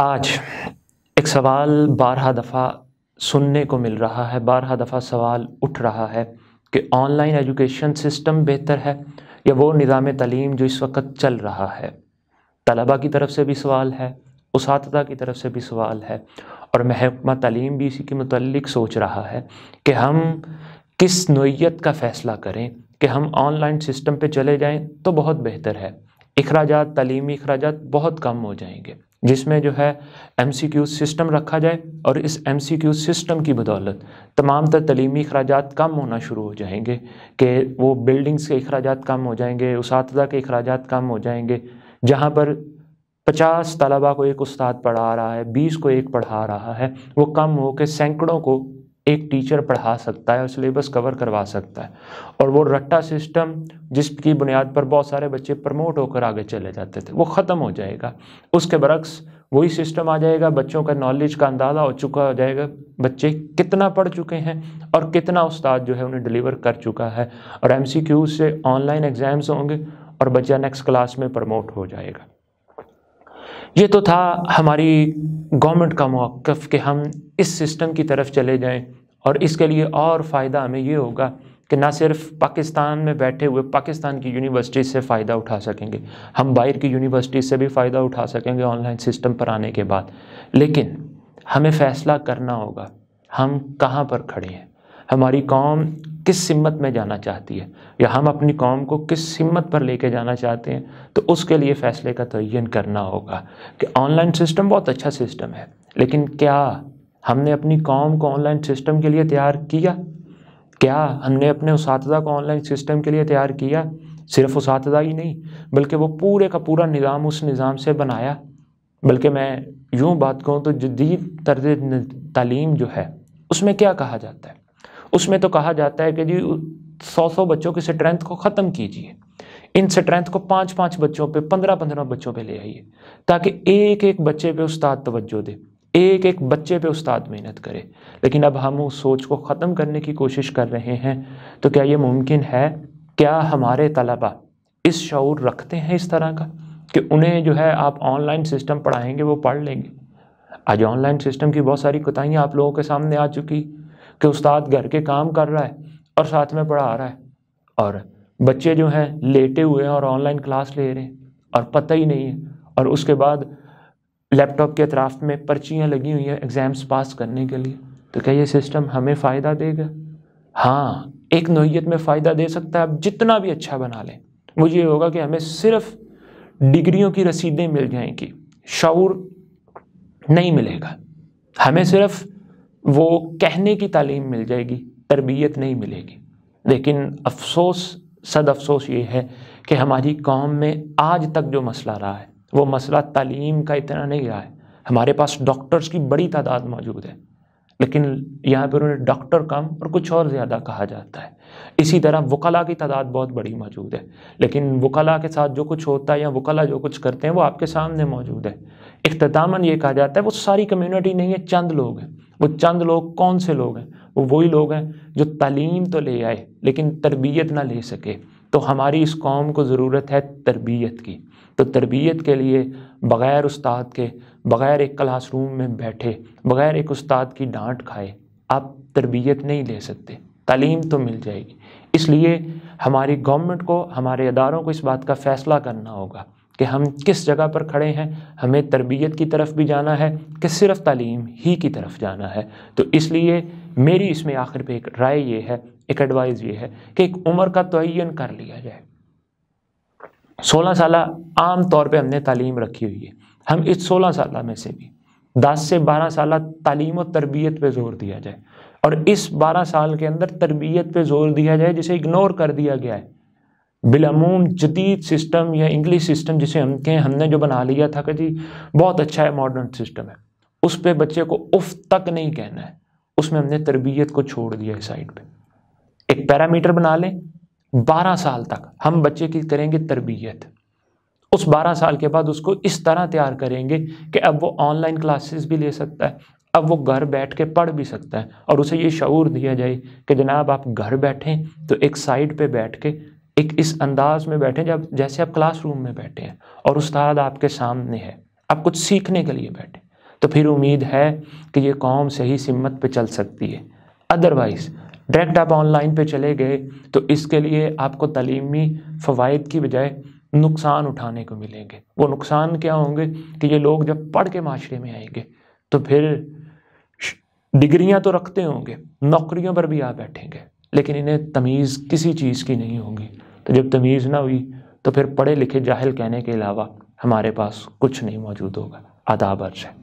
आज एक सवाल बारह दफ़ा सुनने को मिल रहा है बारह दफ़ा सवाल उठ रहा है कि ऑनलाइन एजुकेशन सिस्टम बेहतर है या वो निज़ाम तलीम जो इस वक्त चल रहा है तलबा की तरफ से भी सवाल है उस की तरफ से भी सवाल है और महकमा तलीम भी इसी के मतलब सोच रहा है कि हम किस नोयत का फ़ैसला करें कि हम ऑनलाइन सिस्टम पर चले जाएँ तो बहुत बेहतर है अखराज तलीमी अखराज बहुत कम हो जाएंगे जिसमें जो है एम सी क्यू सिस्टम रखा जाए और इस एम सी क्यू सिस्टम की बदौलत तमाम तर तलीमी अखराज कम होना शुरू हो जाएंगे कि वो बिल्डिंग्स के अखराज कम हो जाएंगे उस के अखराज कम हो जाएंगे जहाँ पर पचास तलबा को एक उस्ताद पढ़ा रहा है बीस को एक पढ़ा रहा है वो कम हो के सैकड़ों को एक टीचर पढ़ा सकता है और सिलेबस कवर करवा सकता है और वो रट्टा सिस्टम जिसकी बुनियाद पर बहुत सारे बच्चे प्रमोट होकर आगे चले जाते थे वो ख़त्म हो जाएगा उसके बरक्स वही सिस्टम आ जाएगा बच्चों का नॉलेज का अंदाज़ा हो चुका हो जाएगा बच्चे कितना पढ़ चुके हैं और कितना उस्ताद जो है उन्हें डिलीवर कर चुका है और एम से ऑनलाइन एग्ज़ाम्स होंगे और बच्चा नेक्स्ट क्लास में प्रमोट हो जाएगा ये तो था हमारी गवर्नमेंट का मौक़ कि हम इस सिस्टम की तरफ चले जाएं और इसके लिए और फ़ायदा हमें ये होगा कि ना सिर्फ पाकिस्तान में बैठे हुए पाकिस्तान की यूनिवर्सिटी से फ़ायदा उठा सकेंगे हम बाहर की यूनिवर्सिटी से भी फ़ायदा उठा सकेंगे ऑनलाइन सिस्टम पर आने के बाद लेकिन हमें फ़ैसला करना होगा हम कहाँ पर खड़े हैं हमारी कौम किस हिम्मत में जाना चाहती है या हम अपनी कौम को किस हिम्मत पर लेके जाना चाहते हैं तो उसके लिए फ़ैसले का तयन करना होगा कि ऑनलाइन सिस्टम बहुत अच्छा सिस्टम है लेकिन क्या हमने अपनी कौम को ऑनलाइन सिस्टम के लिए तैयार किया क्या हमने अपने उस को ऑनलाइन सिस्टम के लिए तैयार किया सिर्फ उस ही नहीं बल्कि वो पूरे का पूरा निज़ाम उस निज़ाम से बनाया बल्कि मैं यूँ बात कहूँ तो जदीद तर्ज तालीम जो है उसमें क्या कहा जाता है उसमें तो कहा जाता है कि जी सौ सौ बच्चों की स्ट्रेंथ को ख़त्म कीजिए इन स्ट्रेंथ को पाँच पाँच बच्चों पे पंद्रह पंद्रह बच्चों पे ले आइए ताकि एक एक बच्चे पे उस्ताद तवज्जो दे एक एक बच्चे पे उस्ताद मेहनत करे लेकिन अब हम उस सोच को ख़त्म करने की कोशिश कर रहे हैं तो क्या ये मुमकिन है क्या हमारे तलबा इस शौर रखते हैं इस तरह का कि उन्हें जो है आप ऑनलाइन सिस्टम पढ़ाएंगे वो पढ़ लेंगे आज ऑनलाइन सिस्टम की बहुत सारी कोताहियाँ आप लोगों के सामने आ चुकी कि उस्ताद घर के काम कर रहा है और साथ में पढ़ा रहा है और बच्चे जो हैं लेटे हुए हैं और ऑनलाइन क्लास ले रहे हैं और पता ही नहीं है और उसके बाद लैपटॉप के अतराफ में पर्चियाँ लगी हुई हैं एग्ज़ाम्स पास करने के लिए तो क्या ये सिस्टम हमें फ़ायदा देगा हाँ एक नोयत में फ़ायदा दे सकता है आप जितना भी अच्छा बना लें वो ये होगा कि हमें सिर्फ डिग्रियों की रसीदें मिल जाएंगी शूर नहीं मिलेगा हमें सिर्फ वो कहने की तालीम मिल जाएगी तरबियत नहीं मिलेगी लेकिन अफसोस सद अफसोस ये है कि हमारी कौम में आज तक जो मसला रहा है वो मसला तालीम का इतना नहीं रहा है हमारे पास डॉक्टर्स की बड़ी तादाद मौजूद है लेकिन यहाँ पर उन्हें डॉक्टर कम और कुछ और ज़्यादा कहा जाता है इसी तरह वकला की तादाद बहुत बड़ी मौजूद है लेकिन वकला के साथ जो कुछ होता है या वकला जो कुछ करते हैं वो आपके सामने मौजूद है अख्तामन ये कहा जाता है वो सारी कम्यूनिटी नहीं है चंद लोग हैं वो चंद लोग कौन से लोग हैं वो वही लोग हैं जो तालीम तो ले आए लेकिन तरबियत ना ले सके तो हमारी इस कौम को ज़रूरत है तरबियत की तो तरबियत के लिए बग़ैर उस्ताद के बग़ैर एक क्लासरूम में बैठे बग़ैर एक उस्ताद की डांट खाए आप तरबियत नहीं ले सकते तालीम तो मिल जाएगी इसलिए हमारी गवर्नमेंट को हमारे अदारों को इस बात का फ़ैसला करना होगा कि हम किस जगह पर खड़े हैं हमें तरबियत की तरफ भी जाना है कि सिर्फ तालीम ही की तरफ जाना है तो इसलिए मेरी इसमें आखिर पे एक राय ये है एक एडवाइस ये है कि एक उम्र का तयन कर लिया जाए सोलह साल आम तौर पे हमने तालीम रखी हुई है हम इस सोलह साल में से भी दस से बारह साल तालीम और तरबियत पे जोर दिया जाए और इस बारह साल के अंदर तरबियत पे जोर दिया जाए जिसे इग्नोर कर दिया गया है बिलमूम जदीद सिस्टम या इंग्लिश सिस्टम जिसे हम कहें हमने जो बना लिया था कि जी बहुत अच्छा है मॉडर्न सिस्टम है उस पर बच्चे को उफ तक नहीं कहना है उसमें हमने तरबियत को छोड़ दिया इस साइड पे एक पैरामीटर बना लें बारह साल तक हम बच्चे की करेंगे तरबियत उस बारह साल के बाद उसको इस तरह तैयार करेंगे कि अब वो ऑनलाइन क्लासेस भी ले सकता है अब वो घर बैठ के पढ़ भी सकता है और उसे ये शूर दिया जाए कि जनाब आप घर बैठें तो एक साइड पे बैठ के एक इस अंदाज में बैठे जब जैसे आप क्लासरूम में बैठे हैं और उस्ताद आपके सामने है आप कुछ सीखने के लिए बैठे तो फिर उम्मीद है कि ये कौम सही सिमत पे चल सकती है अदरवाइज़ डायरेक्ट आप ऑनलाइन पे चले गए तो इसके लिए आपको तलीमी फ़वाद की बजाय नुकसान उठाने को मिलेंगे वो नुकसान क्या होंगे कि ये लोग जब पढ़ के माशरे में आएंगे तो फिर डिग्रियां तो रखते होंगे नौकरियों पर भी आ बैठेंगे लेकिन इन्हें तमीज़ किसी चीज़ की नहीं होगी तो जब तमीज़ ना हुई तो फिर पढ़े लिखे जाहिल कहने के अलावा हमारे पास कुछ नहीं मौजूद होगा आदाब अर्ज है